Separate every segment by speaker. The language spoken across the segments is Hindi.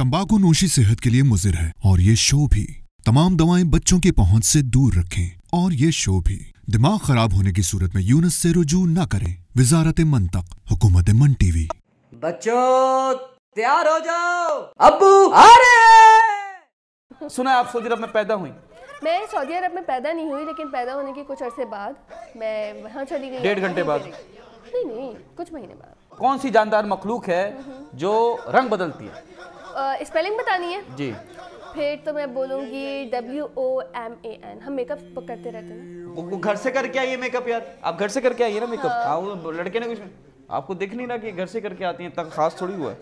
Speaker 1: तंबाकू नोशी सेहत के लिए मुजिर है और ये शो भी तमाम दवाएं बच्चों की पहुंच से दूर रखें और ये शो भी दिमाग खराब होने की सूरत में यूनस से रुजू न करें वजारत मन तक हुकूमत मन टीवी बच्चों तैयार हो जाओ अबू आ रहे सुना आप सऊदी अरब में पैदा हुई
Speaker 2: मैं सऊदी अरब में पैदा नहीं हुई लेकिन पैदा होने के कुछ अरसे बाद मैं वहाँ चली गई डेढ़ घंटे बाद नहीं नहीं कुछ महीने बाद
Speaker 1: कौन सी जानदार मखलूक है जो रंग बदलती है
Speaker 2: आ, स्पेलिंग बतानी है जी फिर तो मैं बोलूंगी W O M A N हम मेकअप करते रहते
Speaker 1: हैं घर से करके आइए मेकअप यार आप घर से करके आइए ना मेकअप हाँ वो लड़के ने कुछ आपको दिख नहीं रहा कि घर से करके आती हैं तक खास थोड़ी हुआ है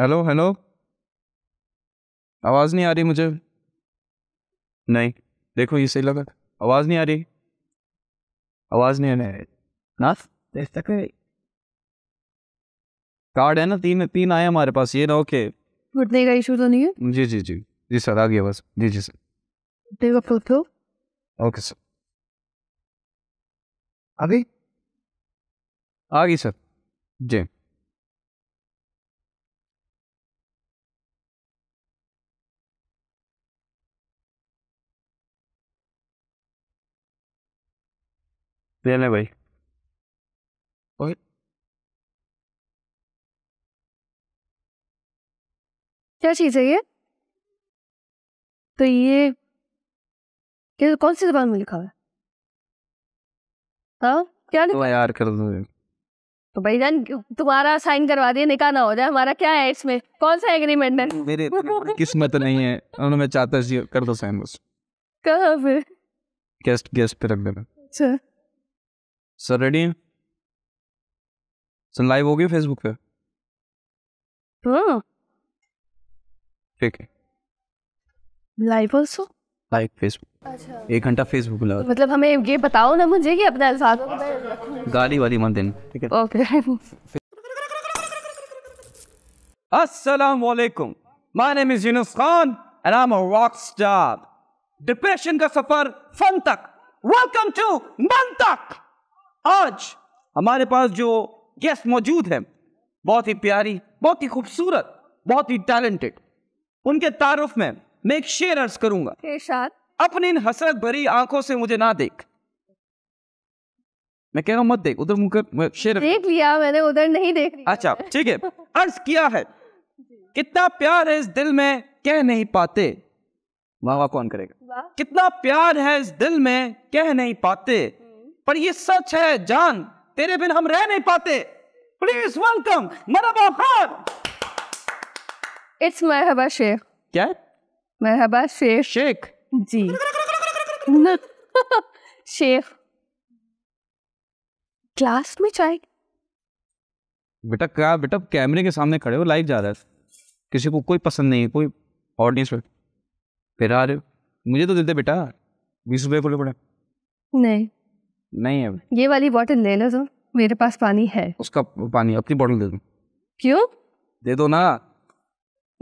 Speaker 1: हेलो हेलो आवाज़ नहीं आ रही मुझे नहीं देखो ये सही लगा आवाज़ नहीं आ रही आवाज़ नहीं आ रही नाथ देख तक कार्ड है ना तीन तीन आए हमारे पास ये ना ओके
Speaker 2: घुटने का इशू तो नहीं
Speaker 1: है जी जी जी जी सर आ गया बस जी जी सर फिर तो ओके सर आ गई आ गई सर जी ले लें भाई ओए
Speaker 2: क्या चीज़ है ये तो ये क्या कौन सी दुकान में लिखा है हाँ क्या तो
Speaker 1: यार कर दो
Speaker 2: तो भाई जान तुम्हारा साइन करवा दिए निकाह ना हो जाए हमारा क्या है इसमें कौन सा एग्रीमेंट है मेरे
Speaker 1: किस्मत नहीं है उन्होंने मैं चाहता जी कर दो साइन बस कहाँ पे गेस्ट गेस्ट पे रख देना अच्छा सर रेडी हैं सर लाइव हो गई फेसबुक पे हाँ। ठीक है लाइव आल्सो लाइव फेसबुक अच्छा एक घंटा फेसबुक लगा
Speaker 2: मतलब हमें ये बताओ ना मुझे कि अपना अल्फाज
Speaker 1: गाली वाली मत देना ठीक है ओके अस्सलाम वालेकुम my name is Yunus Khan and I am a rock star depression का सफर फन तक वेलकम टू मन तक आज हमारे पास जो गेस्ट मौजूद है बहुत ही प्यारी बहुत ही खूबसूरत बहुत ही टैलेंटेड उनके तारुफ में मैं एक शेर अर्ज करूंगा इरशाद अपनी इन हसरत भरी आंखों से मुझे ना देख मैं कह रहा हूं मत देख उधर मुकर शेर
Speaker 2: देख लिया मैंने उधर नहीं देख
Speaker 1: रही अच्छा ठीक है अर्ज किया है कितना प्यार है इस दिल में कह नहीं पाते वाह वाह कौन करेगा कितना प्यार है इस दिल में कह नहीं पाते पर ये सच है जान तेरे बिन हम रह नहीं पाते प्लीज वेलकम मरहबा खान
Speaker 2: इट्स मरहबा शेख क्या मरहबा शेख शेख जी शेख क्लास में चाय
Speaker 1: बेटा क्या बेटा कैमरे के सामने खड़े हो लाइव जा रहा है किसी को कोई पसंद नहीं है कोई ऑडियंस फिर आ रहे मुझे तो देते बेटा बीस रुपये को नहीं नहीं है
Speaker 2: ये वाली बॉटल ले लो तुम तो, मेरे पास पानी है
Speaker 1: उसका पानी अपनी बॉटल दे दो क्यों दे दो ना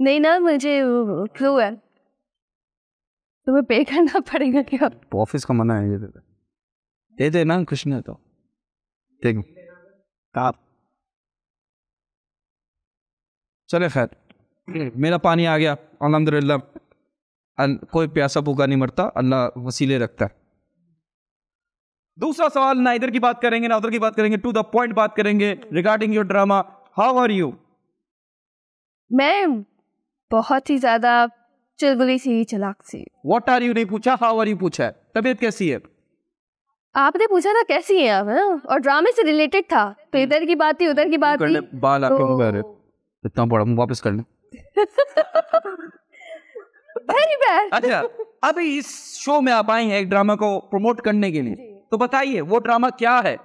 Speaker 2: नहीं ना मुझे फ्लू है तुम्हें पे करना पड़ेगा क्या
Speaker 1: ऑफिस का मना है ये दे दे दे ना कुछ नहीं तो देख आप चले खैर मेरा पानी आ गया अलहमदिल्ला कोई प्यासा भूखा नहीं मरता अल्लाह वसीले रखता है दूसरा सवाल ना इधर की बात करेंगे ना उधर की बात करेंगे टू द पॉइंट बात करेंगे regarding your drama how are you मैं
Speaker 2: बहुत ही ज्यादा चुलबुली सी चलाक सी
Speaker 1: व्हाट आर यू ने पूछा हाउ आर यू पूछा तबीयत कैसी है
Speaker 2: आपने पूछा था कैसी है आप और ड्रामे से रिलेटेड था तो hmm. इधर की बात थी उधर की बात थी बाल आपके मुंह
Speaker 1: पे तो- इतना बड़ा मुंह वापस कर ले वेरी बैड अच्छा अभी इस शो में आप आए हैं एक ड्रामा को प्रमोट करने के लिए तो बताइए वो ड्रामा क्या है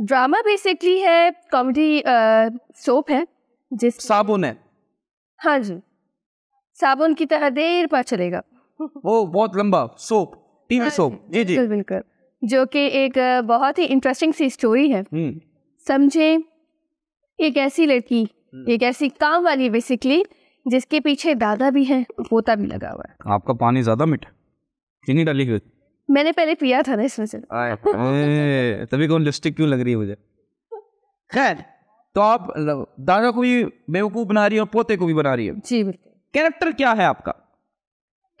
Speaker 2: ड्रामा बेसिकली है कॉमेडी सोप है
Speaker 1: जिस साबुन है
Speaker 2: हाँ जी साबुन की तरह देर पर चलेगा
Speaker 1: वो बहुत लंबा सोप टीवी सोप हाँ जी जी बिल्कुल
Speaker 2: जो कि एक बहुत ही इंटरेस्टिंग सी स्टोरी है हम्म। समझे एक ऐसी लड़की हम्म। एक ऐसी काम वाली बेसिकली जिसके पीछे दादा भी है पोता भी लगा हुआ
Speaker 1: है आपका पानी ज्यादा मीठा चीनी डाली हुई
Speaker 2: मैंने पहले पिया था ना इसमें से
Speaker 1: तभी कौन लिपस्टिक क्यों लग रही है मुझे खैर तो आप दादा को भी बेवकूफ बना रही है और पोते को भी बना रही है जी बिल्कुल कैरेक्टर क्या है आपका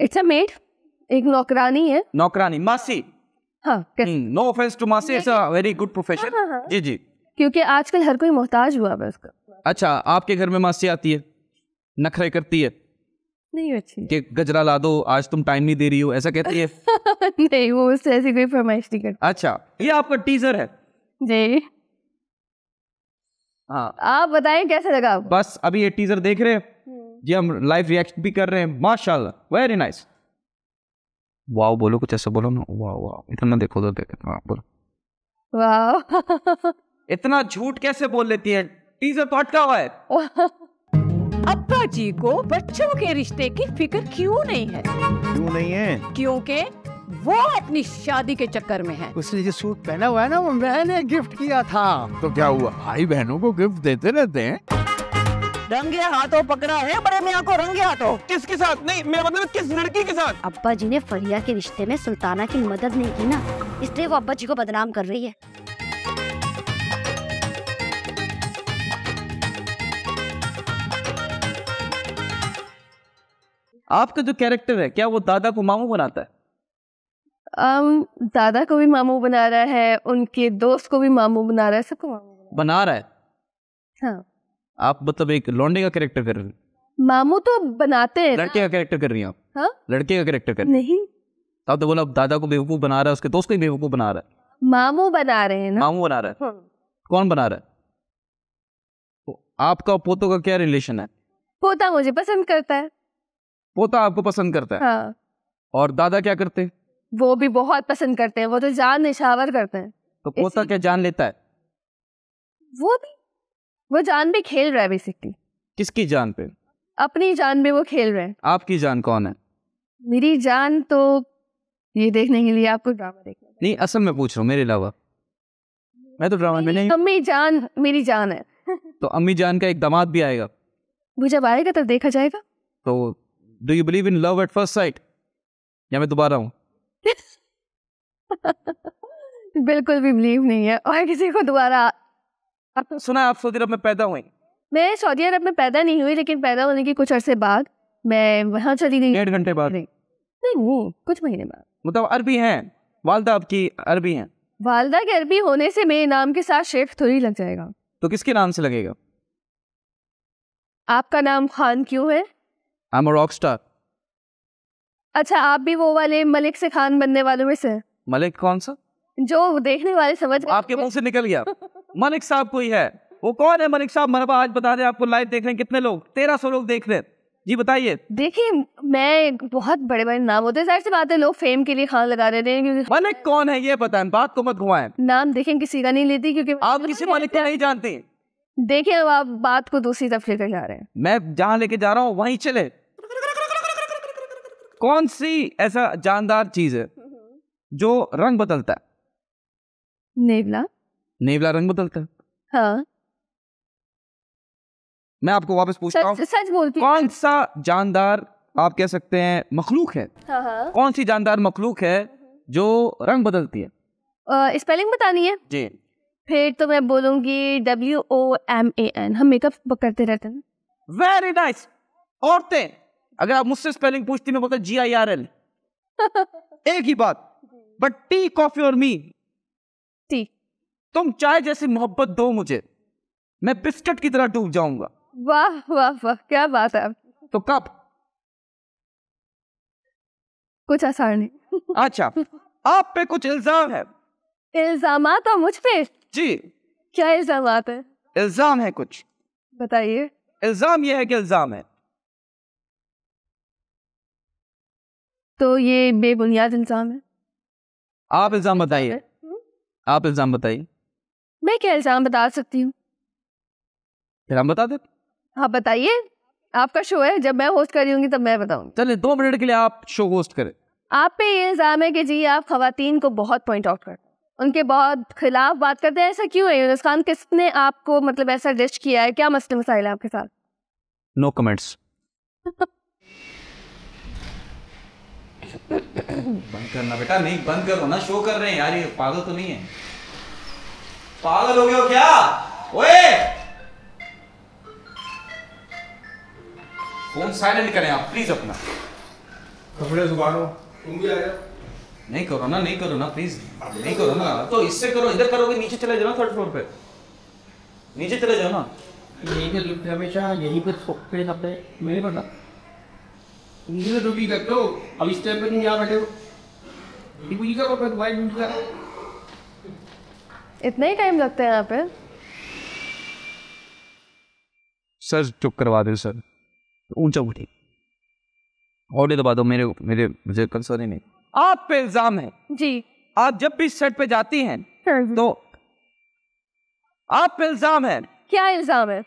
Speaker 2: इट्स अ मेड एक नौकरानी
Speaker 1: है नौकरानी मासी हाँ नो ऑफेंस टू मासी it's a very good profession जी जी
Speaker 2: क्योंकि आजकल हर कोई मोहताज हुआ है उसका
Speaker 1: अच्छा आपके घर में मासी आती है नखरे करती है नहीं अच्छी कि गजरा ला दो आज तुम टाइम नहीं दे रही हो ऐसा कहती है
Speaker 2: नहीं वो उससे ऐसी कोई फरमाइश नहीं करती
Speaker 1: अच्छा ये आपका टीजर है जी हाँ
Speaker 2: आप बताएं कैसे लगा
Speaker 1: बस अभी ये टीजर देख रहे हैं हम्म। जी हम लाइव रिएक्शन भी कर रहे हैं माशाल्लाह वेरी नाइस वाओ बोलो कुछ ऐसा बोलो ना वाओ वाओ इतना देखो तो देखो वाओ हाँ, बोलो वाओ इतना झूठ कैसे बोल लेती है टीजर तो अटका हुआ है अब्बा
Speaker 2: जी को बच्चों के रिश्ते की फिक्र क्यों नहीं है क्यों
Speaker 1: नहीं है
Speaker 2: क्योंकि वो अपनी शादी के चक्कर में है उसने जो सूट पहना हुआ है ना वो मैंने गिफ्ट किया था तो क्या हुआ भाई बहनों को गिफ्ट देते रहते हैं
Speaker 1: रंगे हाथों पकड़ा है बड़े मियाँ को रंगे हाथों किसके साथ नहीं मेरा मतलब किस लड़की के साथ अब्बा जी ने फरिया के रिश्ते
Speaker 2: में सुल्ताना की मदद नहीं की ना इसलिए वो अब्बा जी को बदनाम कर रही है
Speaker 1: आपका जो कैरेक्टर है क्या वो दादा को मामू बनाता है
Speaker 2: दादा को भी मामू बना रहा है उनके दोस्त को भी मामू बना रहा है सबको मामू बना रहा है हाँ
Speaker 1: आप मतलब एक लौंडे का कैरेक्टर कर रहे हैं
Speaker 2: मामू तो बनाते हैं लड़के का
Speaker 1: कैरेक्टर कर रही हैं आप हाँ लड़के का कैरेक्टर कर नहीं तो आप तो बोला दादा को बेवकूफ़ बना रहा है उसके दोस्त को बेवकूफ़ बना रहा
Speaker 2: है मामू बना रहे हैं ना मामू बना रहा है हाँ।
Speaker 1: कौन बना रहा है तो आपका पोतों का क्या रिलेशन है
Speaker 2: पोता मुझे पसंद करता है
Speaker 1: पोता आपको पसंद करता है हाँ। और दादा क्या करते हैं
Speaker 2: वो भी बहुत पसंद करते हैं वो तो जान निशावर करते हैं
Speaker 1: तो पोता क्या जान लेता है
Speaker 2: वो भी वो जान भी खेल रहा है बेसिकली
Speaker 1: किसकी जान पे
Speaker 2: अपनी जान पे वो खेल रहे हैं
Speaker 1: आपकी जान कौन है
Speaker 2: मेरी जान तो ये देखने के लिए आपको ड्रामा देखना
Speaker 1: नहीं असल में पूछ रहा हूँ मेरे अलावा मैं तो ड्रामा में नहीं
Speaker 2: अम्मी जान मेरी जान है
Speaker 1: तो अम्मी जान का एक दामाद भी आएगा
Speaker 2: वो जब आएगा तब देखा जाएगा
Speaker 1: तो do you believe in love at first sight या मैं दोबारा हूँ
Speaker 2: बिल्कुल भी बिलीव नहीं है और किसी को दोबारा
Speaker 1: अब तो सुना आप सऊदी अरब में पैदा हुई
Speaker 2: मैं सऊदी अरब में पैदा नहीं हुई लेकिन पैदा होने के कुछ अरसे बाद मैं वहाँ चली गई डेढ़ घंटे बाद नहीं नहीं वो कुछ महीने बाद
Speaker 1: मतलब अरबी हैं वालदा आपकी अरबी हैं
Speaker 2: वालदा के अरबी होने से मेरे नाम के साथ शेख थोड़ी लग जाएगा
Speaker 1: तो किसके नाम से लगेगा
Speaker 2: आपका नाम खान क्यों है आई
Speaker 1: एम अ रॉकस्टार
Speaker 2: अच्छा आप भी वो वाले मलिक से खान बनने वालों में से
Speaker 1: मलिक कौन सा
Speaker 2: जो देखने वाले समझ आपके मुंह
Speaker 1: से निकल गया मलिक साहब कोई है वो कौन है मलिक साहब मरबा आज बता दें आपको लाइव देख रहे हैं कितने लोग तेरह सौ लोग देख रहे हैं जी बताइए
Speaker 2: देखिए मैं बहुत बड़े बड़े नाम होते हैं बात है लोग फेम के लिए खान लगा रहे हैं क्योंकि मलिक
Speaker 1: कौन है ये बताएं बात को मत घुमाएं
Speaker 2: नाम देखें किसी का नहीं लेती क्योंकि आप
Speaker 1: किसी मलिक का नहीं जानते
Speaker 2: देखिए अब आप बात को दूसरी तरफ लेकर जा रहे हैं
Speaker 1: मैं जहाँ लेके जा रहा हूँ वहीं चले कौन सी ऐसा जानदार चीज है हम्म। जो रंग बदलता
Speaker 2: है नेवला
Speaker 1: नेवला रंग बदलता है हाँ मैं आपको वापस पूछता हूँ सच बोलती कौन सा जानदार आप कह सकते हैं मखलूक है हाँ।, हाँ। कौन सी जानदार मखलूक है हम्म। जो रंग बदलती है
Speaker 2: आ, स्पेलिंग बतानी है जी फिर तो मैं बोलूंगी W O M A N हम मेकअप करते रहते हैं
Speaker 1: वेरी नाइस औरतें अगर आप मुझसे स्पेलिंग पूछती मैं बोलता जी आई आर एल एक ही बात बट टी कॉफी और मी टी तुम चाय जैसी मोहब्बत दो मुझे मैं बिस्किट की तरह डूब जाऊंगा
Speaker 2: वाह वाह वाह क्या बात है तो कब कुछ आसान नहीं
Speaker 1: अच्छा आप पे कुछ इल्जाम है
Speaker 2: इल्जाम तो मुझ पे जी क्या इल्जाम है
Speaker 1: इल्जाम है कुछ बताइए इल्जाम यह है कि इल्जाम है
Speaker 2: तो ये बेबुनियाद इल्ज़ाम है
Speaker 1: आप इल्ज़ाम बताइए आप इल्ज़ाम बताइए
Speaker 2: मैं क्या इल्ज़ाम बता सकती हूँ फिर हम बता दे आप हाँ, बताइए आपका शो है जब मैं होस्ट कर तब मैं बताऊंगी
Speaker 1: चले दो मिनट के लिए आप शो होस्ट करें
Speaker 2: आप पे ये इल्ज़ाम है कि जी आप खातन को बहुत पॉइंट आउट करते हैं उनके बहुत खिलाफ बात करते हैं ऐसा क्यों है यूनुस खान किसने आपको मतलब ऐसा डिश किया है क्या मसले मसाइल है आपके साथ
Speaker 1: नो no कमेंट्स बंद करना बेटा नहीं बंद करो ना शो कर रहे हैं यार ये पागल तो नहीं है पागल हो गए हो क्या ओए फोन साइलेंट करें आप प्लीज अपना कपड़े सुखानो तुम भी आ नहीं करो ना नहीं करो ना प्लीज नहीं करो ना तो इससे करो इधर करोगे नीचे चले जाओ थर्ड फ्लोर पे नीचे चले जाओ ना यही हमेशा यही पे सोते हैं मेरे पता तो भी करते हो अब ನೀನು ದುಡ್ಡು ಕಟ್ಟು ಅವು ಇಷ್ಟ ನೀವು ಯಾವ ಹೇಳು ಈಗ ಈಗ दुबई में ದುಡ್ಡು
Speaker 2: इतना ही टाइम लगता है यहाँ पे
Speaker 1: सर चुप करवा दे सर ऊंचा उठे और ये दबा तो दो तो मेरे मेरे मुझे कंसर्न ही नहीं आप पे इल्जाम है जी आप जब भी सेट पे जाती हैं हाँ तो आप पे इल्जाम है क्या इल्जाम है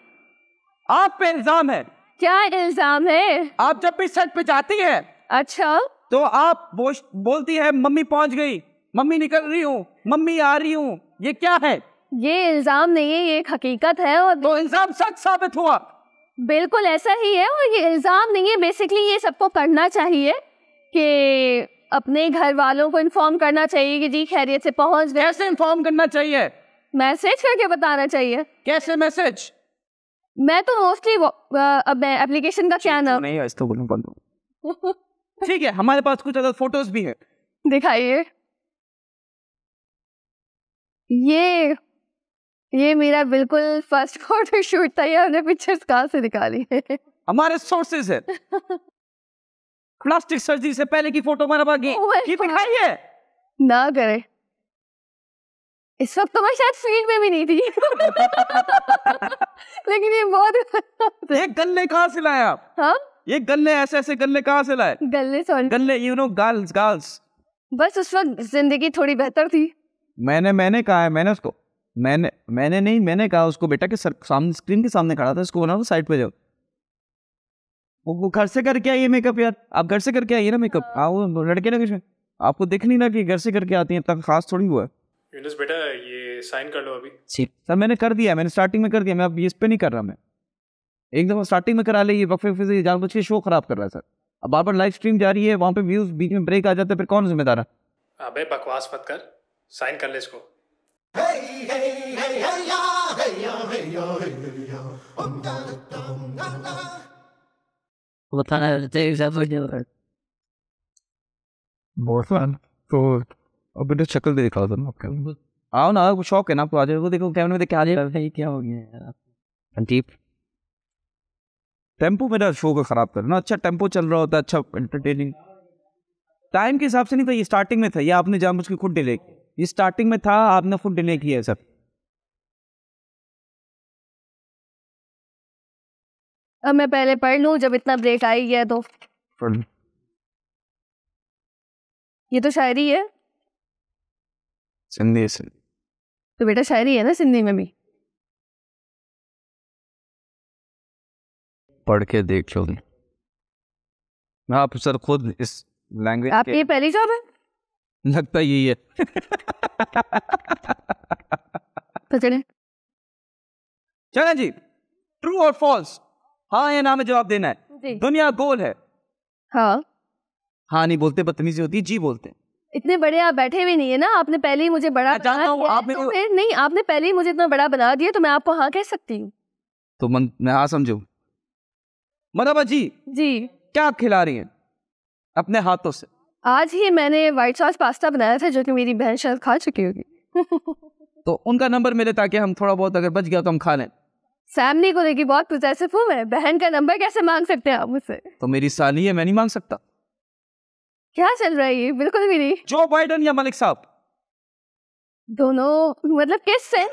Speaker 1: आप पे इल्जाम है क्या इल्जाम है आप जब भी सच पे जाती है अच्छा तो आप बोलती है मम्मी पहुंच गई मम्मी निकल रही हूँ मम्मी आ रही हूँ ये क्या है ये इल्जाम
Speaker 2: नहीं है ये एक हकीकत है और तो इल्जाम सच साबित हुआ बिल्कुल ऐसा ही है और ये इल्ज़ाम नहीं है बेसिकली ये सबको करना चाहिए कि अपने घर वालों को इन्फॉर्म करना चाहिए कि जी खैरियत से पहुंच गए कैसे इन्फॉर्म करना चाहिए मैसेज करके बताना चाहिए कैसे मैसेज मैं तो मोस्टली अब मैं एप्लीकेशन का क्या नाम
Speaker 1: नहीं है इसको बोलूं
Speaker 2: बंद
Speaker 1: ठीक है हमारे पास कुछ अदर फोटोज भी है
Speaker 2: दिखाइए ये ये मेरा बिल्कुल फर्स्ट फोटो शूट था ये हमने पिक्चर्स कहाँ से निकाली है
Speaker 1: हमारे सोर्सेज है प्लास्टिक सर्जरी से पहले की फोटो हमारे पास दिखाई oh दिखाइए
Speaker 2: ना करें इस वक्त तो मैं शायद फील्ड में भी नहीं थी
Speaker 1: लेकिन ये बहुत ये गल्ले कहाँ से लाए आप हाँ ये गल्ले ऐसे ऐसे गल्ले कहाँ से लाए गल्ले सॉरी गल्ले यू नो गर्ल्स गर्ल्स
Speaker 2: बस उस वक्त जिंदगी थोड़ी बेहतर थी
Speaker 1: मैंने मैंने कहा है मैंने उसको मैंने मैंने नहीं मैंने कहा उसको बेटा के सर, सामने स्क्रीन के सामने खड़ा था इसको बोला साइड पे जाओ वो घर से करके आइए मेकअप यार आप घर से करके आइए ना मेकअप हाँ। आओ लड़के ना किसमें आपको दिख नहीं ना कि घर से करके आती है इतना खास थोड़ी हुआ है
Speaker 2: यूनुस बेटा ये साइन कर लो अभी
Speaker 1: ठीक सर मैंने कर दिया मैंने स्टार्टिंग में कर दिया मैं अब इस पे नहीं कर रहा मैं एक दफा स्टार्टिंग में करा ले ये वक्फे वक्फे से जानबूझ के शो खराब कर रहा है सर अब बार बार लाइव स्ट्रीम जा रही है वहाँ पे व्यूज बीच में ब्रेक आ जाते हैं फिर कौन जिम्मेदार है अबे हाँ बकवास मत कर साइन कर ले इसको बताना बहुत तो अब बेटा शक्ल दे दिखा था ना आपका आओ ना वो शौक है ना आपको आज वो देखो कैमरे में देख के आ जाए क्या हो गया यार संदीप टेम्पो मेरा शो को ख़राब कर ना अच्छा टेम्पो चल रहा होता अच्छा एंटरटेनिंग टाइम के हिसाब से नहीं था ये स्टार्टिंग में था ये आपने जानबूझ के खुद डिले किया ये स्टार्टिंग में था आपने खुद डिले किया सर
Speaker 2: अब मैं पहले पढ़ लूँ जब इतना ब्रेक आई है तो ये तो शायरी है सिंधी सिंधी तो बेटा शायरी है ना सिंधी में भी
Speaker 1: पढ़ के देख लो मैं आप सर खुद इस लैंग्वेज आप ये पहली जॉब है लगता यही है तो चले चले जी ट्रू और फॉल्स हाँ या ना में जवाब देना है दुनिया गोल है हाँ हाँ नहीं बोलते बदतमीजी होती जी बोलते हैं
Speaker 2: इतने बड़े आप बैठे भी नहीं है ना आपने पहले ही मुझे बड़ा बना आप तो फिर नहीं आपने पहले ही मुझे इतना बड़ा बना दिया तो मैं आपको हाँ कह सकती हूँ
Speaker 1: तो मन मैं हाँ समझू मनाबा जी जी क्या आप खिला रही हैं अपने हाथों से
Speaker 2: आज ही मैंने व्हाइट सॉस पास्ता बनाया था जो कि मेरी बहन शायद खा चुकी होगी
Speaker 1: तो उनका नंबर मिले ताकि हम थोड़ा बहुत अगर बच गया तो हम खा लें
Speaker 2: फैमिली को लेकर बहुत पोजेसिव हूँ मैं बहन का नंबर कैसे मांग सकते हैं आप मुझसे
Speaker 1: तो मेरी साली है मैं नहीं मांग सकता
Speaker 2: क्या चल रहा है ये बिल्कुल भी नहीं
Speaker 1: जो बाइडन या मलिक साहब
Speaker 2: दोनों मतलब किस से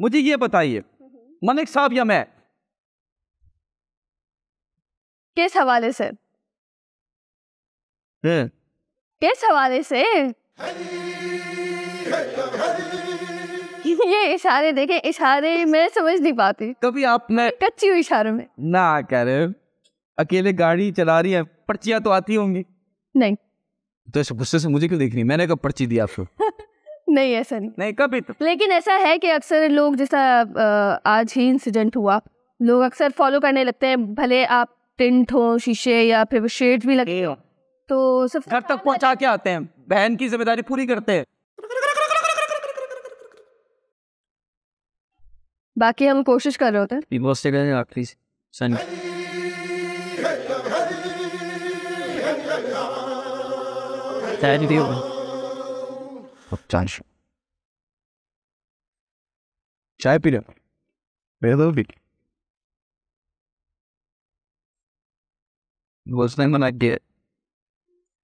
Speaker 1: मुझे ये बताइए मलिक साहब या मैं
Speaker 2: किस हवाले से किस हवाले से ये इशारे देखे इशारे मैं समझ नहीं पाती कभी आपने कच्ची हुई इशारों में
Speaker 1: ना करे अकेले गाड़ी चला रही है पर्चियाँ तो आती होंगी नहीं तो ऐसे गुस्से से मुझे क्यों देख रही मैंने कब पर्ची दी आपको
Speaker 2: नहीं ऐसा नहीं नहीं कभी तो लेकिन ऐसा है कि अक्सर लोग जैसा आज ही इंसिडेंट हुआ लोग अक्सर फॉलो करने लगते हैं भले आप टिंट हो शीशे या फिर शेड भी लगे हो
Speaker 1: तो सब घर तक पहुंचा के आते हैं बहन की जिम्मेदारी पूरी करते हैं
Speaker 2: बाकी हम कोशिश कर रहे
Speaker 1: होते हैं चाय पी रहे मेरे तो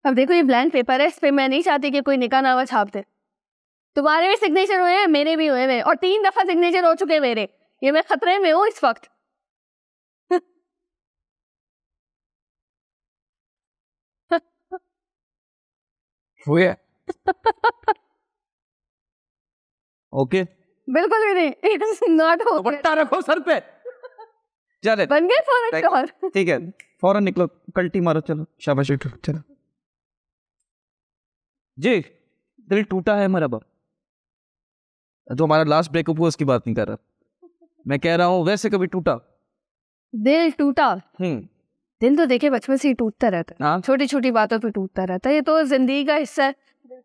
Speaker 2: अब देखो ये ब्लैंक पेपर है इस पे मैं नहीं चाहती कि कोई निका नावा छाप दे तुम्हारे भी सिग्नेचर हुए हैं मेरे भी हुए हैं और तीन दफा सिग्नेचर हो चुके हैं मेरे ये मैं खतरे में हूँ इस वक्त
Speaker 1: हुए ओके
Speaker 2: बिल्कुल भी नहीं इट इज नॉट हो बट्टा रखो सर पे चले बन गए फौरन डॉर
Speaker 1: ठीक है फौरन निकलो कल्टी मारो चलो शाबाश उठो चलो जी दिल टूटा है तो हमारा बाप जो हमारा लास्ट ब्रेकअप हुआ उसकी बात नहीं कर रहा मैं कह रहा हूँ वैसे कभी टूटा दिल टूटा हम्म
Speaker 2: दिल तो देखे बचपन से ही टूटता रहता है हाँ। छोटी छोटी बातों पे टूटता रहता है ये तो जिंदगी का हिस्सा है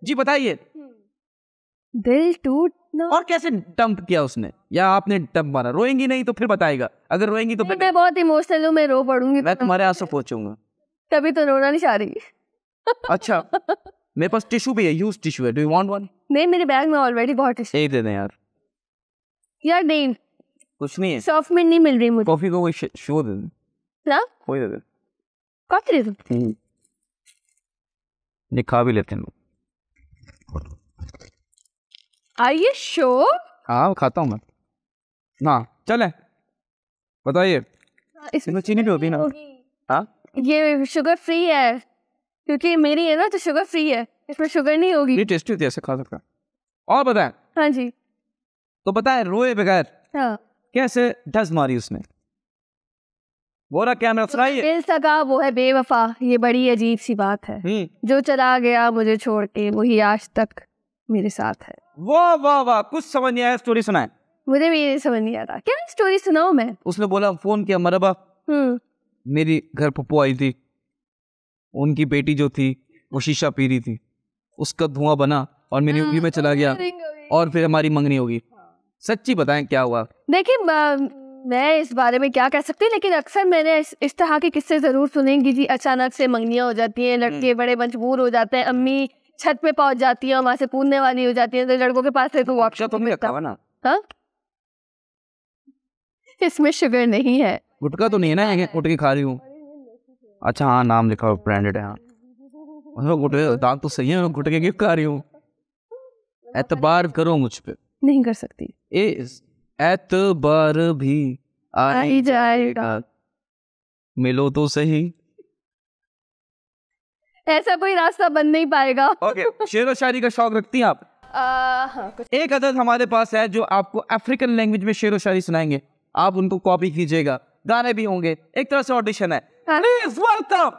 Speaker 1: जी बताइए हम्म। दिल टूटना और कैसे डंप किया उसने या आपने डंप मारा रोएंगी नहीं तो फिर बताएगा अगर रोएंगी तो मैं बहुत इमोशनल हूँ मैं रो पड़ूंगी मैं तुम्हारे आंसू पहुंचूंगा
Speaker 2: तभी तो रोना नहीं चाह रही
Speaker 1: अच्छा मेरे पास टिश्यू भी है यूज टिश्यू है डू यू वांट वन
Speaker 2: नहीं मेरे बैग में ऑलरेडी बहुत
Speaker 1: टिश्यू है दे दे यार यार नहीं कुछ नहीं है
Speaker 2: सॉफ्ट मिंट नहीं मिल रही मुझे
Speaker 1: कॉफी को कोई शो दे दे ना हाँ? कोई दे दे
Speaker 2: काफी रीजन
Speaker 1: ये खा भी लेते हैं
Speaker 2: आर यू शो
Speaker 1: हाँ खाता हूँ मैं ना चले बताइए इसमें चीनी भी होगी ना हाँ
Speaker 2: ये शुगर फ्री है क्योंकि मेरी है ना तो शुगर फ्री है
Speaker 1: इसमें शुगर नहीं होगी नहीं टेस्टी होती है ऐसे खा सकता और बताएं हाँ जी तो बताएं रोए बगैर हाँ कैसे डस मारी उसने वो रहा मैं चलाइए तो दिल
Speaker 2: सगा वो है बेवफा ये बड़ी अजीब सी बात है हम्म। जो चला गया मुझे छोड़ के वही आज तक मेरे साथ है
Speaker 1: वाह वाह वाह कुछ समझ नहीं आया स्टोरी सुनाए
Speaker 2: मुझे भी ये समझ नहीं आता क्या स्टोरी सुनाऊ मैं
Speaker 1: उसने बोला फोन किया मरबा हम्म। मेरी घर पप्पू आई थी उनकी बेटी जो थी वो शीशा पी रही थी उसका धुआं बना और मेरी उंगली में चला गया हाँ, हाँ, हाँ। और फिर हमारी मंगनी होगी सच्ची बताएं क्या हुआ
Speaker 2: देखिए मैं इस बारे में क्या कह सकती हूँ लेकिन अक्सर मैंने इस, तरह के किस्से ज़रूर सुनेंगी जी अचानक से मंगनियाँ हो जाती हैं लड़के हम्म। बड़े मजबूर हो जाते हैं अम्मी छत पे पहुंच जाती है वहां से पूछने वाली हो जाती है तो लड़कों के पास तो ऑप्शन अच्छा, तो रखा हुआ ना हाँ? इसमें शुगर नहीं है
Speaker 1: गुटका तो नहीं है ना गुटकी खा रही हूँ अच्छा हाँ नाम लिखा ब्रांडेड है हाँ। गुटके दांत तो सही है गुटके क्यों खा रही हूँ एतबार करो मुझ पर नहीं कर सकती ए एतबार भी आ जाएगा मिलो तो सही ऐसा कोई रास्ता बन नहीं पाएगा ओके शेर और शायरी का शौक रखती हैं आप आ, हाँ, कुछ। एक अदद हमारे पास है जो आपको अफ्रीकन लैंग्वेज में शेर और शायरी सुनाएंगे आप उनको कॉपी कीजिएगा गाने भी होंगे एक तरह से ऑडिशन है please welcome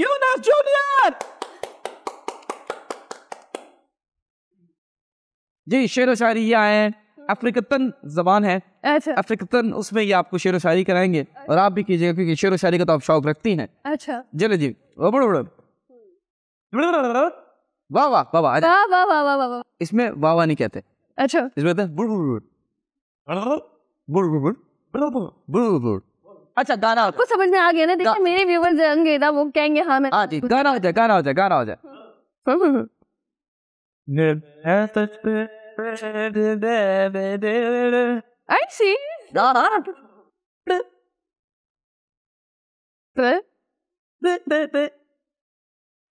Speaker 1: Yunus junior ji शेर और शायरी ये आए हैं अफ्रीकतन जबान है अच्छा अफ्रीकतन उसमें ये आपको शेर व शायरी कराएंगे अच्छा। और आप भी कीजिएगा क्योंकि शेर व शायरी का तो आप शौक रखती हैं अच्छा चलो जी बड़ो बड़ो वाह वाह वाह वाह वाह वाह वाह वाह इसमें वाह वाह नहीं कहते अच्छा इसमें कहते बुड़ बुड़ बुड़ बुड़ बुड़ बुड़ बुड़ बुड़
Speaker 2: अच्छा गाना आपको समझ में आ गया ना देखिए मेरे व्यूवर्स होंगे ना वो कहेंगे हाँ मैं हाँ जी
Speaker 1: गाना हो जाए गाना हो जाए गाना हो जाए हाँ, हाँ, हाँ। I see.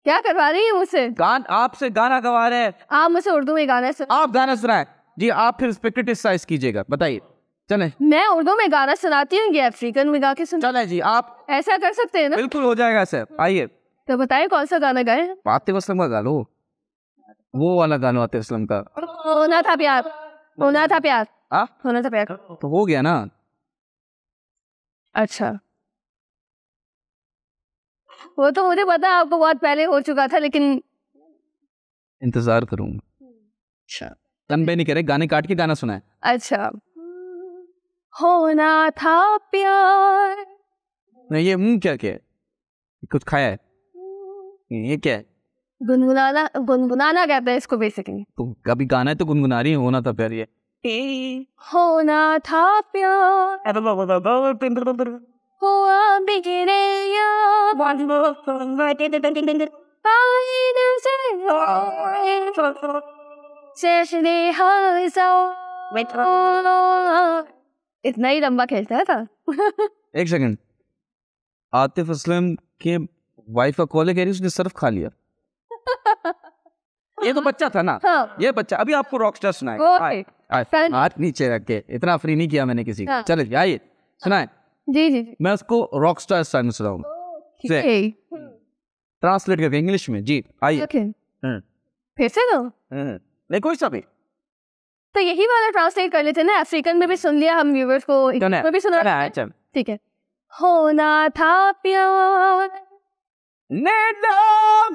Speaker 1: क्या करवा रही है मुझसे गान आपसे गाना गवा रहे हैं आप मुझे उर्दू में गाना सुना आप गाना सुनाए जी आप फिर उस पर क्रिटिसाइज कीजिएगा बताइए चले
Speaker 2: मैं उर्दू में गाना सुनाती हूँ ये अफ्रीकन में गा के सुन चले जी आप ऐसा कर सकते हैं ना बिल्कुल
Speaker 1: हो जाएगा सर आइए
Speaker 2: तो बताइए कौन सा गाना गाए
Speaker 1: आतिफ असलम का गा लो वो वाला गाना आते का
Speaker 2: होना था प्यार होना था प्यार आ? होना था प्यार
Speaker 1: तो हो गया ना अच्छा
Speaker 2: वो तो मुझे पता आपको बहुत पहले हो चुका था लेकिन
Speaker 1: इंतजार करूंगा अच्छा तन पे नहीं करे गाने काट के गाना सुना है
Speaker 2: अच्छा होना था प्यार
Speaker 1: नहीं ये मुंह क्या क्या है कुछ खाया है ये क्या है
Speaker 2: गुनगुनाना गुनगुनाना कहते हैं इसको बेसिकली
Speaker 1: तो कभी गाना है तो गुनगुना रही होना था प्यार ये
Speaker 2: होना था प्यार हुआ बिगड़े इतना ही लंबा खेलता था
Speaker 1: एक सेकंड आतिफ असलम के वाइफ का कॉल है कह रही उसने सर्फ खा लिया ये तो बच्चा था ना हाँ। ये बच्चा अभी आपको रॉकस्टार सुनाए हाथ नीचे रख के इतना फ्री नहीं किया मैंने किसी को हाँ। चले आइए सुनाए जी जी मैं उसको रॉकस्टार सॉन्ग सुनाऊंगा ट्रांसलेट करके इंग्लिश में जी आइए हम्म। फिर से दो हम्म, नहीं कोई सा भी
Speaker 2: तो यही वाला ट्रांसलेट कर लेते ना अफ्रीकन में भी सुन लिया हम व्यूवर्स को भी सुन रहा है ठीक है होना था प्यार
Speaker 1: ने love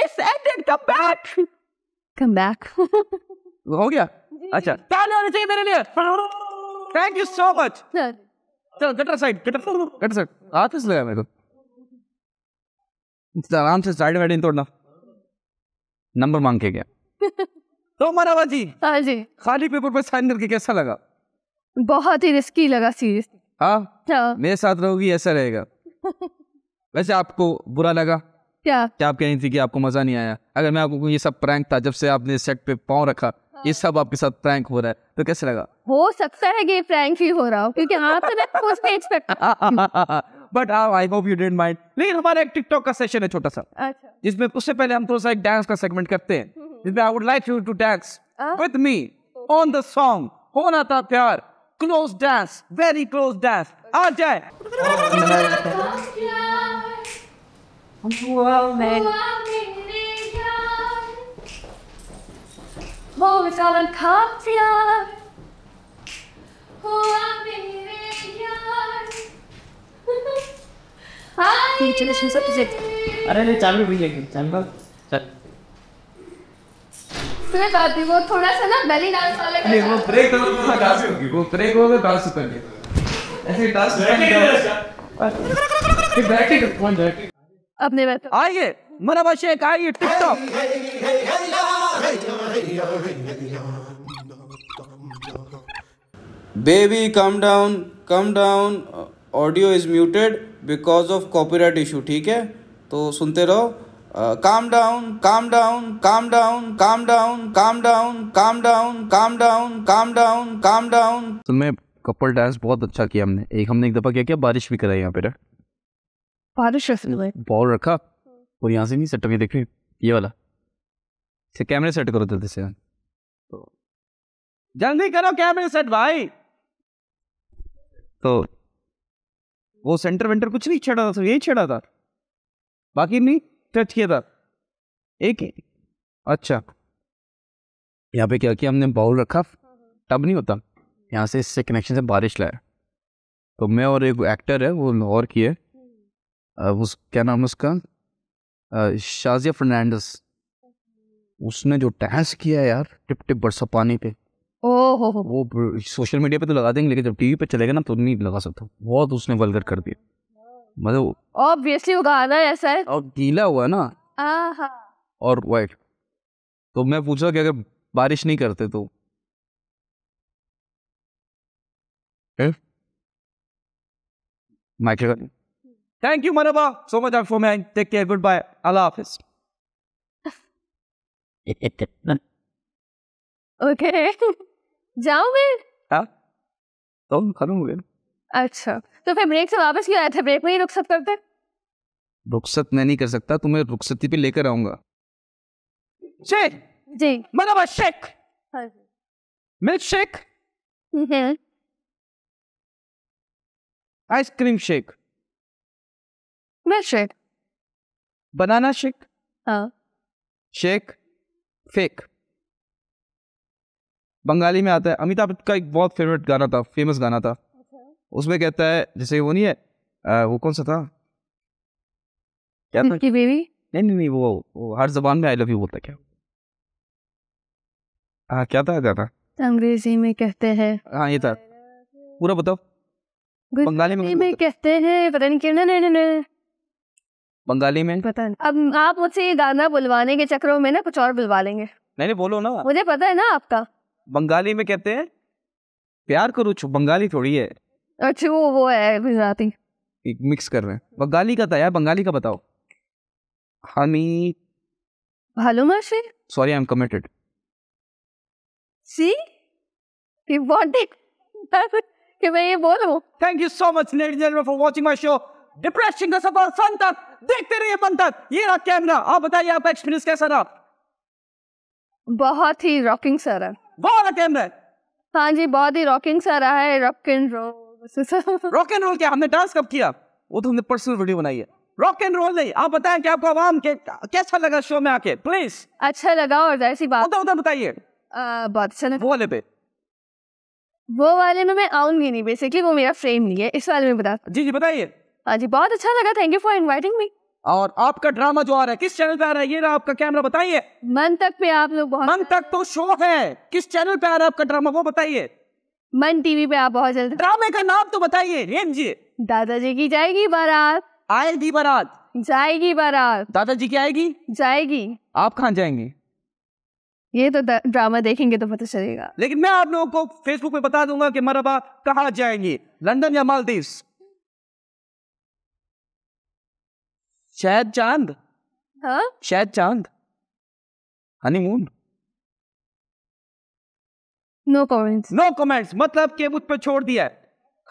Speaker 1: it's ended come back come back हो गया अच्छा ताली होनी चाहिए मेरे लिए thank you so much sir चलो gutter side gutter gutter side हाथ से लगा मेरे को आराम से साइड वाइड नहीं तोड़ना नंबर मांग के गया तो मरावा जी हाँ जी खाली पेपर पर साइन करके कैसा लगा
Speaker 2: बहुत ही रिस्की लगा सीरियसली
Speaker 1: हाँ मेरे साथ रहोगी ऐसा रहेगा वैसे आपको बुरा लगा क्या क्या आप कह रही थी कि आपको मजा नहीं आया अगर मैं आपको ये सब प्रैंक था जब से आपने सेट पे पाँव रखा ये हाँ। सब आपके साथ प्रैंक हो रहा है तो कैसे लगा
Speaker 2: हो सकता है कि प्रैंक ही हो रहा हो क्योंकि आपसे हाँ, तो मैं कुछ नहीं
Speaker 1: expect but I hope you don't mind लेकिन हमारा एक टिकटॉक का सेशन है छोटा सा अच्छा जिसमें उससे पहले हम थोड़ा सा एक डांस का सेगमेंट करते हैं हम्म, हम्म। जिसमें I would like you to dance with me on the song होना था प्यार close dance very close dance आ जाए woman.
Speaker 2: Målet av en kampfjärd. Congratulations, what is it?
Speaker 1: I don't know, Tamil I am Tamil.
Speaker 2: तुम्हें बाती वो थोड़ा सा ना बेली डांस वाले
Speaker 1: नहीं वो ब्रेक करोगे तो डांस होगी वो ब्रेक होगे डांस करेंगे ऐसे डांस करेंगे बैठे बैठे कौन बैठे अपने तो- आइए मनोबा शेख आइए TikTok baby come down come down audio is muted because of copyright issue ठीक है तो सुनते रहो calm down calm down calm down calm down calm down calm down calm down calm down calm down couple dance बहुत अच्छा किया हमने एक हमने एक दफ़ा क्या किया बारिश भी कराई यहाँ पे बारिश है बॉल रखा और यहाँ से नहीं सेट हो गया देख रही ये वाला से कैमरे सेट करो जल्दी से तो जल्दी करो कैमरे सेट भाई तो वो सेंटर वेंटर कुछ नहीं छेड़ा था यही छेड़ा था बाकी नहीं टच किया था एक ही अच्छा यहाँ पे क्या किया हमने बाउल रखा टब नहीं होता यहाँ से इससे कनेक्शन से बारिश लाया तो मैं और एक एक्टर है वो लाहौर की है उस क्या नाम है उसका शाजिया फर्नांडस उसने जो टैंस किया यार टिप टिप बरसा पानी पे ओहो वो सोशल मीडिया पे तो लगा देंगे लेकिन जब टीवी पे चलेगा ना तो नहीं लगा सकता बहुत उसने वलगर कर दिया मतलब
Speaker 2: ऑब्वियसली वो गाना ऐसा है
Speaker 1: और गीला हुआ ना आहा हाँ। और वाइट तो मैं पूछा कि अगर बारिश नहीं करते तो माइकल थैंक यू मनोबा so much for man take care good bye अल्लाह हाफिज
Speaker 2: ओके जाओ मैं
Speaker 1: तो तुम खत्म हो गए
Speaker 2: अच्छा तो फिर ब्रेक से वापस क्यों आए थे ब्रेक में ही रुखसत करते
Speaker 1: रुखसत मैं नहीं कर सकता तुम्हें रुखसती पे लेकर आऊंगा
Speaker 2: शेख जी मनोबा शेख हाँ
Speaker 1: जी milk shake ice cream shake milkshake banana shake हाँ शेक फेक बंगाली में आता है अमिताभ का एक बहुत फेवरेट गाना था फेमस गाना था okay. अच्छा। उसमें कहता है जैसे वो नहीं है आ, वो कौन सा था क्या था बेबी नहीं नहीं नहीं वो, वो हर जबान में आई लव यू बोलता क्या हाँ क्या था क्या था
Speaker 2: अंग्रेजी में कहते हैं
Speaker 1: हाँ ये था पूरा बताओ बंगाली में, में
Speaker 2: कहते हैं पता नहीं क्यों
Speaker 1: बंगाली में पता नहीं
Speaker 2: अब आप मुझसे ये गाना बुलवाने के चक्रों में ना कुछ और बुलवा लेंगे
Speaker 1: नहीं नहीं बोलो ना
Speaker 2: मुझे पता है ना आपका
Speaker 1: बंगाली में कहते हैं प्यार करो छू बंगाली थोड़ी है
Speaker 2: अच्छा वो वो है गुजराती
Speaker 1: एक मिक्स कर रहे हैं बंगाली का था यार बंगाली का बताओ हमी
Speaker 2: भालू मशी
Speaker 1: sorry I am committed see you it कि मैं ये बोलूं thank you so much ladies and gentleman for watching my show depression का सफर सन देखते रहिए बंधक ये रहा कैमरा आप बताइए आपका एक्सपीरियंस कैसा रहा
Speaker 2: बहुत ही रॉकिंग सा रहा
Speaker 1: वो वाला कैमरा
Speaker 2: हाँ जी बहुत ही रॉकिंग सा रहा है rock and
Speaker 1: roll rock and roll क्या हमने डांस कब किया वो तो हमने पर्सनल वीडियो बनाई है रॉक एंड रोल नहीं आप बताएं कि आपको आवाम के कैसा लगा शो में आके प्लीज अच्छा लगा और जैसी बात उधर उधर बताइए बहुत अच्छा लगा वो वाले पे
Speaker 2: वो वाले में मैं आऊंगी नहीं बेसिकली वो मेरा फ्रेम नहीं है इस वाले में बता जी
Speaker 1: जी बताइए हाँ जी बहुत अच्छा लगा thank you for inviting me और आपका ड्रामा जो आ रहा है किस चैनल पे आ रहा है ये रहा आपका कैमरा बताइए मन तक पे आप लोग बहुत मन तक तो शो है किस चैनल पे आ रहा है आपका
Speaker 2: ड्रामा वो बताइए मन टीवी पे आप बहुत जल्दी ड्रामे का नाम तो बताइए रेम जी दादाजी की जाएगी बारात आएगी बारात जाएगी बारात दादाजी की आएगी जाएगी
Speaker 1: आप कहाँ जाएंगे
Speaker 2: ये तो ड्रामा देखेंगे तो पता चलेगा
Speaker 1: लेकिन मैं आप लोगों को फेसबुक पे बता दूंगा कि मरबा कहाँ जाएंगी लंदन या मालदीव्स शायद चांद हाँ? शायद चांद honeymoon no comments no comments मतलब के बुत पे छोड़ दिया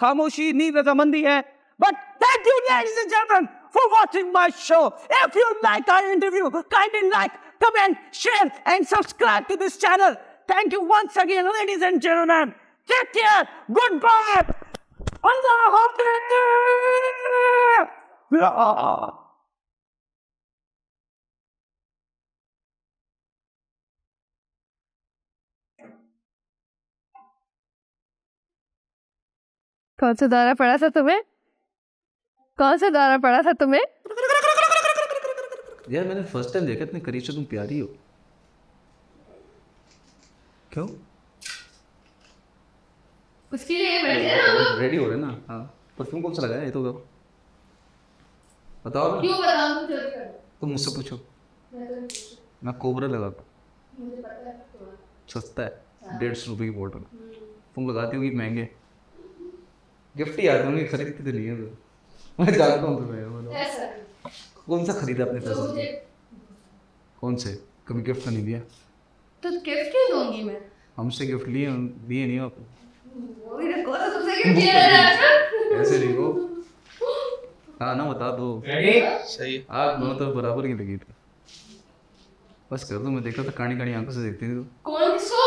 Speaker 1: खामोशी नींद रजामंदी है but thank you ladies and gentleman for watching my show if you like our interview kindly like comment share and subscribe to this channel thank you once again ladies and gentleman take care good bye अल्लाह हाफिज़
Speaker 2: कौन सा दौरा पड़ा था तुम्हें कौन सा दौरा पड़ा था तुम्हें
Speaker 1: यार मैंने फर्स्ट टाइम देखा इतने करीब से तुम प्यारी हो क्यों उसके लिए रेडी हो रहे ना हाँ परफ्यूम कौन सा लगाया ये तो बताओ बताओ क्यों
Speaker 2: बताऊं तुम मुझसे पूछो मैं
Speaker 1: कोबरा लगा सस्ता है हाँ। डेढ़ सौ रुपये की बॉटल हम्म। तुम लगाती होगी महंगे गिफ्ट ही आता होंगे खरीद तो नहीं है तो मैं जानता हूँ तुम्हें कौन सा खरीदा अपने तो पैसे कौन से कभी गिफ्ट तो नहीं दिया
Speaker 2: तो गिफ्ट क्यों दूंगी मैं
Speaker 1: हमसे गिफ्ट लिए दिए नहीं आप
Speaker 2: तो ऐसे नहीं
Speaker 1: हाँ ना बता दो सही आप दोनों तो बराबर ही लगी था बस कर दो मैं देखा था कानी कानी आंखों से देखती थी कौन किसको